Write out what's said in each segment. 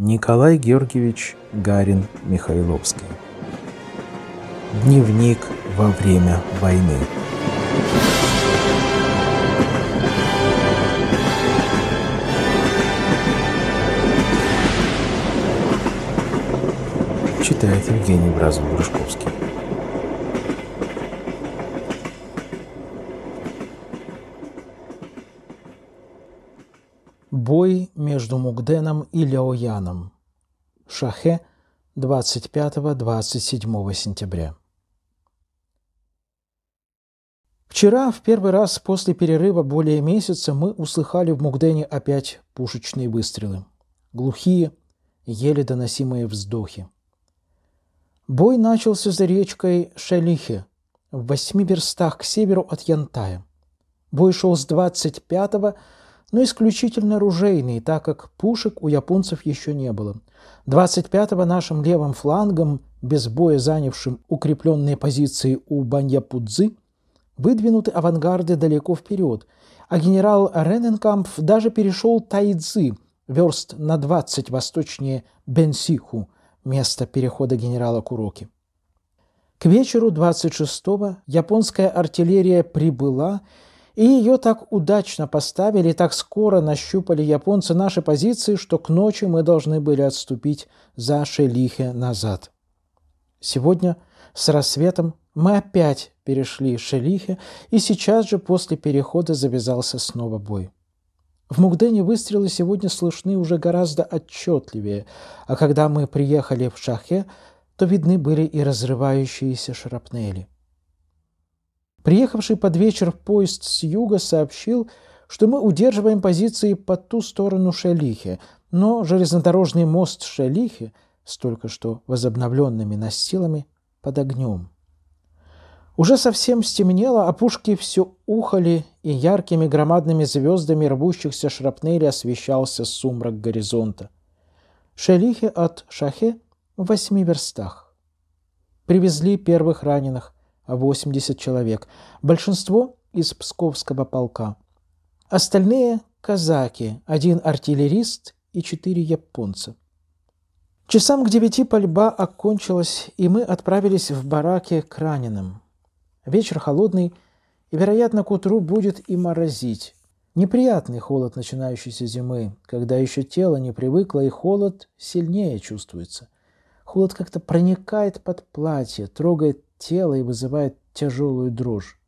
Николай Георгиевич Гарин Михайловский. Дневник во время войны. Читает Евгений Бразов-Грушковский. Бой между Мугденом и Ляояном. Шахе 25-27 сентября. Вчера, в первый раз после перерыва более месяца, мы услыхали в Мугдене опять пушечные выстрелы. Глухие, еле доносимые вздохи. Бой начался за речкой Шелихе, в восьми верстах к северу от Янтая. Бой шел с 25 но исключительно ружейные, так как пушек у японцев еще не было. 25-го нашим левым флангом, без боя занявшим укрепленные позиции у Баньяпудзы, выдвинуты авангарды далеко вперед, а генерал Рененкампф даже перешел Тайцзы, верст на 20 восточнее Бенсиху, место перехода генерала Куроки. К вечеру 26-го японская артиллерия прибыла и ее так удачно поставили, так скоро нащупали японцы наши позиции, что к ночи мы должны были отступить за Шелихе назад. Сегодня с рассветом мы опять перешли Шелихе, и сейчас же после перехода завязался снова бой. В Мугдене выстрелы сегодня слышны уже гораздо отчетливее, а когда мы приехали в Шахе, то видны были и разрывающиеся шрапнели. Приехавший под вечер поезд с юга сообщил, что мы удерживаем позиции по ту сторону Шелихи, но железнодорожный мост Шелихи с только что возобновленными настилами под огнем. Уже совсем стемнело, а пушки все ухали, и яркими громадными звездами рвущихся шрапнели освещался сумрак горизонта. Шелихи от Шахе в восьми верстах. Привезли первых раненых, 80 человек, большинство из Псковского полка. Остальные – казаки, один артиллерист и четыре японца. Часам к девяти пальба окончилась, и мы отправились в бараке к раненым. Вечер холодный, и, вероятно, к утру будет и морозить. Неприятный холод начинающейся зимы, когда еще тело не привыкло, и холод сильнее чувствуется. Холод как-то проникает под платье, трогает тело и вызывает тяжелую дрожь.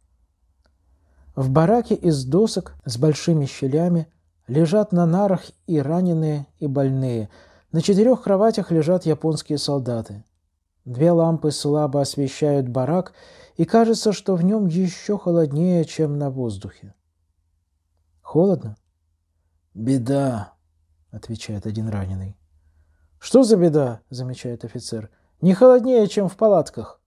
В бараке из досок с большими щелями лежат на нарах и раненые, и больные. На четырех кроватях лежат японские солдаты. Две лампы слабо освещают барак, и кажется, что в нем еще холоднее, чем на воздухе. «Холодно?» «Беда», — отвечает один раненый. «Что за беда?» — замечает офицер. «Не холоднее, чем в палатках».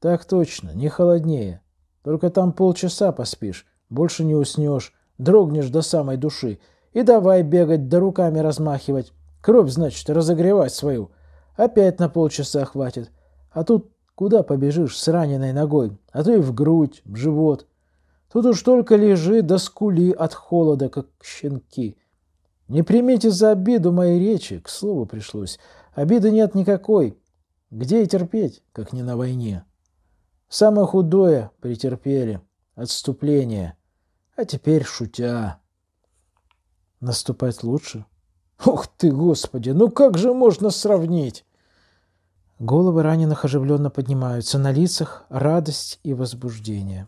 «Так точно, не холоднее. Только там полчаса поспишь, больше не уснешь, дрогнешь до самой души. И давай бегать, да руками размахивать. Кровь, значит, разогревать свою. Опять на полчаса хватит. А тут куда побежишь с раненой ногой, а то и в грудь, в живот. Тут уж только лежи да скули от холода, как щенки. Не примите за обиду мои речи, к слову пришлось. Обиды нет никакой. Где и терпеть, как не на войне?» Самое худое претерпели. Отступление. А теперь шутя. Наступать лучше? Ух ты, господи, ну как же можно сравнить? Головы раненых оживленно поднимаются. На лицах радость и возбуждение.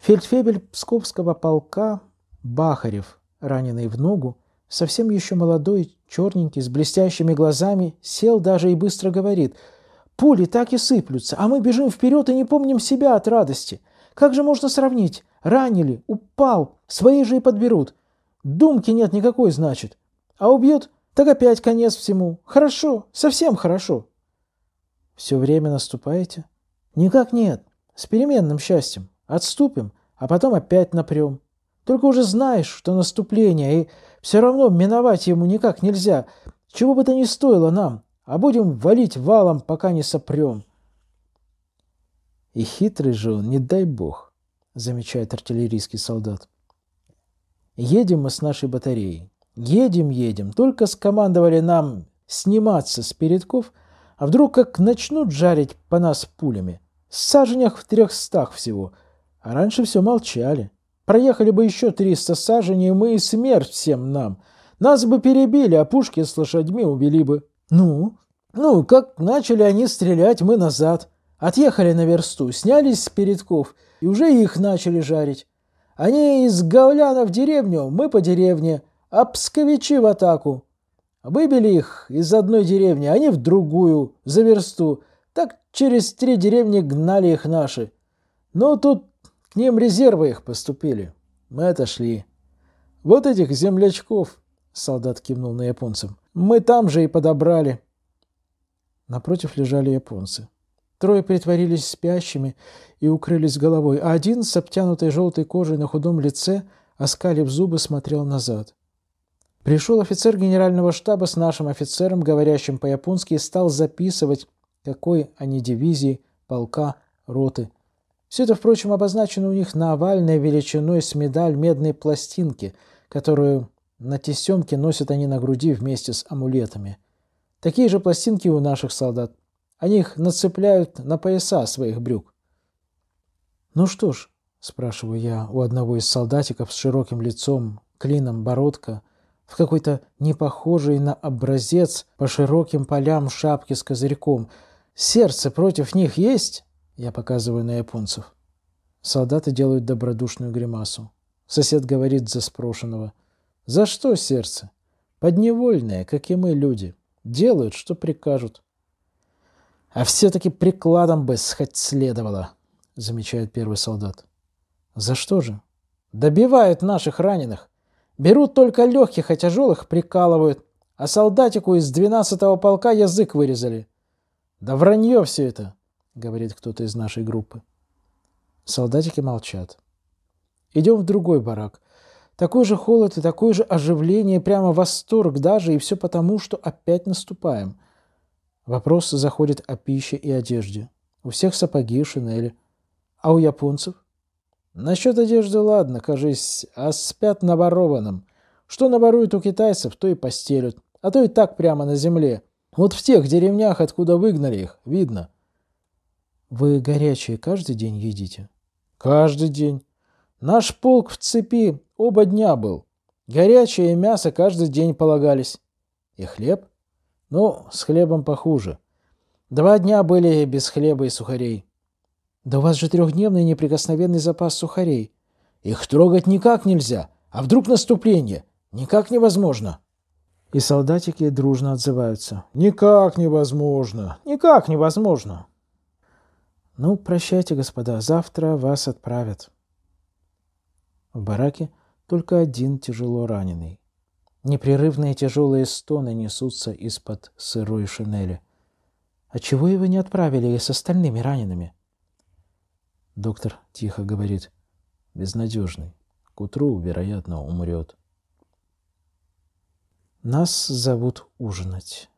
Фельдфебель Псковского полка Бахарев, раненый в ногу, совсем еще молодой, черненький, с блестящими глазами, сел даже и быстро говорит — Пули так и сыплются, а мы бежим вперед и не помним себя от радости. Как же можно сравнить? Ранили, упал, свои же и подберут. Думки нет никакой, значит. А убьет, так опять конец всему. Хорошо, совсем хорошо. Все время наступаете? Никак нет. С переменным счастьем. Отступим, а потом опять напрем. Только уже знаешь, что наступление, и все равно миновать ему никак нельзя. Чего бы то ни стоило нам а будем валить валом, пока не сопрем. И хитрый же он, не дай бог, замечает артиллерийский солдат. Едем мы с нашей батареей. Едем, едем. Только скомандовали нам сниматься с передков, а вдруг как начнут жарить по нас пулями. Саженях в трехстах всего. А раньше все молчали. Проехали бы еще триста саженей, мы и смерть всем нам. Нас бы перебили, а пушки с лошадьми убили бы. «Ну?» «Ну, как начали они стрелять, мы назад. Отъехали на версту, снялись с передков, и уже их начали жарить. Они из говляна в деревню, мы по деревне, а псковичи в атаку. Выбили их из одной деревни, они в другую, за версту. Так через три деревни гнали их наши. Но тут к ним резервы их поступили. Мы отошли. Вот этих землячков Солдат кивнул на японцев. «Мы там же и подобрали». Напротив лежали японцы. Трое притворились спящими и укрылись головой, а один с обтянутой желтой кожей на худом лице, оскалив зубы, смотрел назад. Пришел офицер генерального штаба с нашим офицером, говорящим по-японски, и стал записывать, какой они дивизии, полка, роты. Все это, впрочем, обозначено у них на овальной величиной с медаль медной пластинки, которую на тесемке носят они на груди вместе с амулетами. Такие же пластинки у наших солдат. Они их нацепляют на пояса своих брюк. «Ну что ж», — спрашиваю я у одного из солдатиков с широким лицом, клином бородка, в какой-то непохожей на образец по широким полям шапки с козырьком. «Сердце против них есть?» — я показываю на японцев. Солдаты делают добродушную гримасу. Сосед говорит за спрошенного. За что сердце? Подневольные, как и мы, люди, делают, что прикажут. А все-таки прикладом бы хоть следовало, замечает первый солдат. За что же? Добивают наших раненых. Берут только легких, а тяжелых прикалывают. А солдатику из 12-го полка язык вырезали. Да вранье все это, говорит кто-то из нашей группы. Солдатики молчат. Идем в другой барак, такой же холод и такое же оживление, прямо восторг даже, и все потому, что опять наступаем. Вопрос заходит о пище и одежде. У всех сапоги, шинели. А у японцев? Насчет одежды ладно, кажись, а спят на ворованном. Что наборуют у китайцев, то и постелют, а то и так прямо на земле. Вот в тех деревнях, откуда выгнали их, видно. Вы горячие каждый день едите? Каждый день. Наш полк в цепи, Оба дня был. Горячее мясо каждый день полагались. И хлеб? Ну, с хлебом похуже. Два дня были без хлеба и сухарей. Да у вас же трехдневный неприкосновенный запас сухарей. Их трогать никак нельзя. А вдруг наступление? Никак невозможно. И солдатики дружно отзываются. Никак невозможно. Никак невозможно. Ну, прощайте, господа, завтра вас отправят. В бараке только один тяжело раненый. Непрерывные тяжелые стоны несутся из-под сырой шинели. «А чего его не отправили с остальными ранеными?» Доктор тихо говорит. «Безнадежный. К утру, вероятно, умрет». Нас зовут ужинать.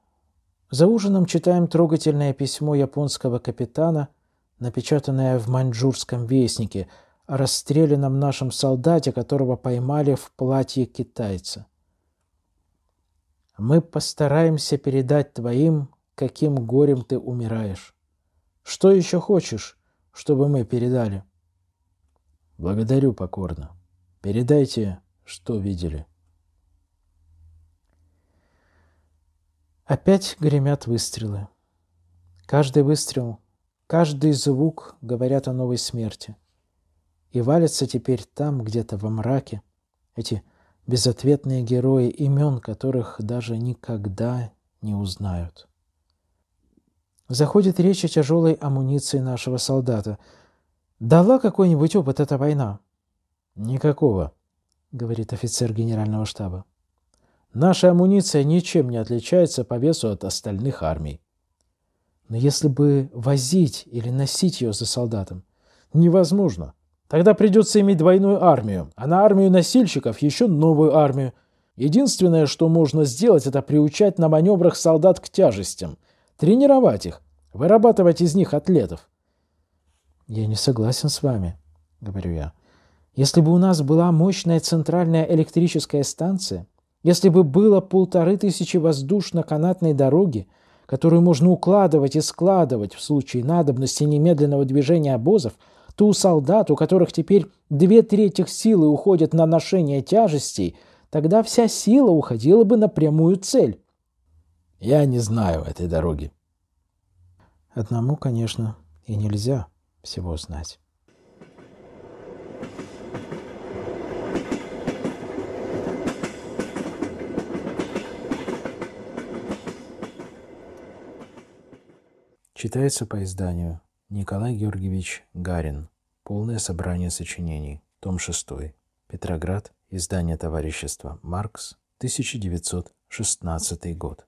За ужином читаем трогательное письмо японского капитана, напечатанное в маньчжурском вестнике – расстрелянном нашем солдате, которого поймали в платье китайца. Мы постараемся передать твоим, каким горем ты умираешь. Что еще хочешь, чтобы мы передали? Благодарю покорно. Передайте, что видели. Опять гремят выстрелы. Каждый выстрел, каждый звук говорят о новой смерти – и валятся теперь там, где-то во мраке, эти безответные герои, имен которых даже никогда не узнают. Заходит речь о тяжелой амуниции нашего солдата. «Дала какой-нибудь опыт эта война?» «Никакого», — говорит офицер генерального штаба. «Наша амуниция ничем не отличается по весу от остальных армий». Но если бы возить или носить ее за солдатом, невозможно — Тогда придется иметь двойную армию, а на армию носильщиков еще новую армию. Единственное, что можно сделать, это приучать на маневрах солдат к тяжестям, тренировать их, вырабатывать из них атлетов. «Я не согласен с вами», — говорю я. «Если бы у нас была мощная центральная электрическая станция, если бы было полторы тысячи воздушно-канатной дороги, которую можно укладывать и складывать в случае надобности немедленного движения обозов, ту солдат, у которых теперь две трети силы уходят на ношение тяжестей, тогда вся сила уходила бы на прямую цель. Я не знаю этой дороги. Одному, конечно, и нельзя всего знать. Читается по изданию Николай Георгиевич Гарин. Полное собрание сочинений. Том 6. Петроград. Издание товарищества «Маркс», 1916 год.